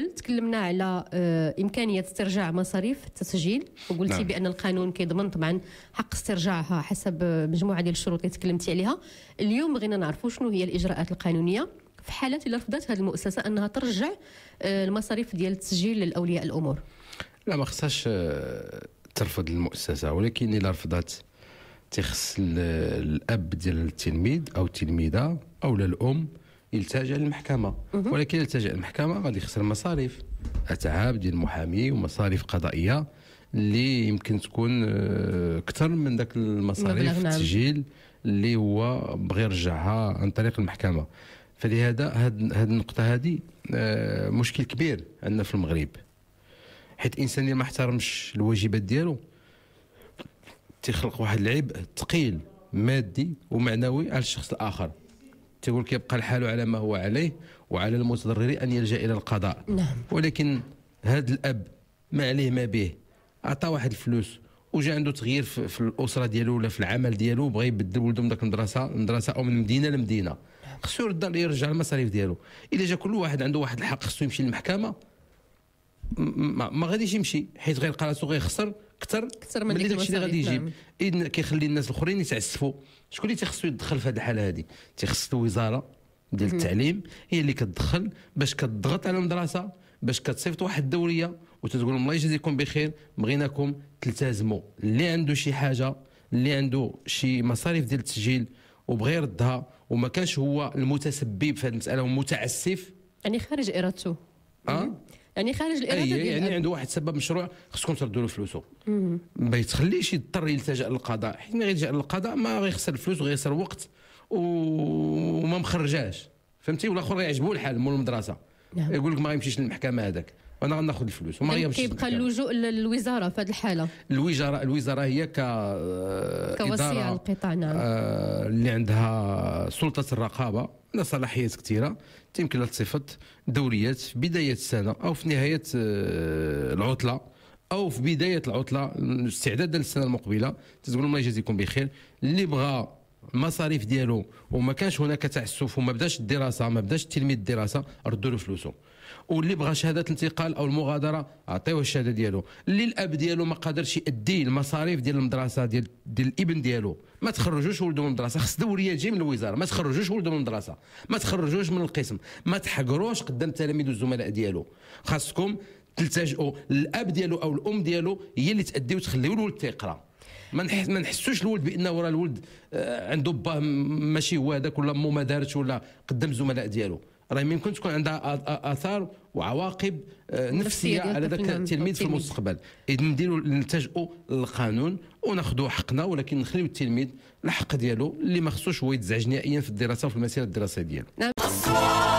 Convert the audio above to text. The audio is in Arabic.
قبل تكلمنا على آه، امكانيه استرجاع مصاريف التسجيل وقلتي نعم. بان القانون كيضمن طبعا حق استرجاعها حسب مجموعه ديال الشروط اللي تكلمتي عليها اليوم بغينا نعرفوا شنو هي الاجراءات القانونيه في حاله الا رفضت هذه المؤسسه انها ترجع آه، المصاريف ديال التسجيل لاولياء الامور لا ما خصهاش آه، ترفض المؤسسه ولكن الا رفضت تيخص الاب ديال التلميذ او التلميذه او الام يلتجا للمحكمه ولكن التجا للمحكمه غادي يخسر مصاريف اتعاب ديال المحامي ومصاريف قضائيه اللي يمكن تكون آه، اكثر من ذاك المصاريف نعم. التسجيل اللي هو بغي يرجعها عن طريق المحكمه فلهذا هاد, هاد النقطه هذه آه، مشكل كبير عندنا في المغرب حيت الانسان اللي ما احترمش الواجبات ديالو تيخلق واحد العبء ثقيل مادي ومعنوي على الشخص الاخر تقول كيبقى الحال على ما هو عليه وعلى المتضرر ان يلجا الى القضاء نعم. ولكن هذا الاب ما عليه ما به عطى واحد الفلوس وجا عنده تغيير في, الاسره ديالو ولا في العمل ديالو بغى يبدل ولده من داك المدرسه المدرسه او من مدينه لمدينه خصو يرد يرجع المصاريف ديالو الا جا كل واحد عنده واحد الحق خصو يمشي للمحكمه ما, غاديش يمشي حيت غير قراسو غيخسر اكثر اكثر من داك الشيء اللي غادي يجيب نعم. اذن كيخلي الناس الاخرين يتعسفوا شكون اللي تيخصو يدخل في هذه الحاله هذه تيخص الوزاره ديال التعليم هي اللي كتدخل باش كتضغط على المدرسه باش كتصيفط واحد الدوريه وتتقول لهم الله يجازيكم بخير بغيناكم تلتزموا اللي عنده شي حاجه اللي عنده شي مصاريف ديال التسجيل وبغى يردها وما كانش هو المتسبب في هذه المساله ومتعسف يعني خارج ارادته أه؟ يعني خارج الاراده أيه يعني يعني عنده واحد سبب مشروع خصكم تردوا له فلوسه ما يتخليش يضطر يلتجا للقضاء حيت ملي غيلجا للقضاء ما غيخسر الفلوس وغيخسر الوقت وما مخرجاش فهمتي اخر غيعجبو الحال مول المدرسه نعم. يقول لك ما غيمشيش للمحكمه هذاك وانا غناخذ الفلوس وما يعني غيمشيش كيبقى اللجوء للوزاره في هذه الحاله الوزاره الوزاره هي ك آه، كوصيه القطاع نعم آه، اللي عندها سلطه الرقابه عندها صلاحيات كثيره تيمكن لها تصيفط دوريات في بدايه السنه او في نهايه آه، العطله او في بدايه العطله استعدادا للسنه المقبله تتقول لهم الله يجازيكم بخير اللي بغى المصاريف ديالو وما كانش هناك تعسف وما بداش الدراسه ما بداش التلميذ الدراسه ردوا له فلوسه واللي بغى شهاده الانتقال او المغادره عطيوه الشهاده ديالو اللي الاب ديالو ما قادرش يادي المصاريف ديال المدرسه ديال, ديال الابن ديالو ما تخرجوش ولده من المدرسه خص دوريه تجي من الوزاره ما تخرجوش ولده من المدرسه ما تخرجوش من القسم ما تحقروش قدام التلاميذ والزملاء ديالو خاصكم تلتجئوا الاب ديالو او الام ديالو هي اللي تادي وتخليو الولد تيقرا ما نحسوش الولد بانه راه الولد آه، عنده باه ماشي هو هذاك ولا مو ما دارتش ولا قدام الزملاء ديالو راه يمكن تكون عندها اثار وعواقب آه، نفسيه على ذاك التلميذ في المستقبل اذا نديروا نلتجئوا للقانون وناخذوا حقنا ولكن نخليو التلميذ الحق ديالو اللي ما خصوش هو يتزعج نهائيا في الدراسه وفي المسيره الدراسيه ديالو نعم.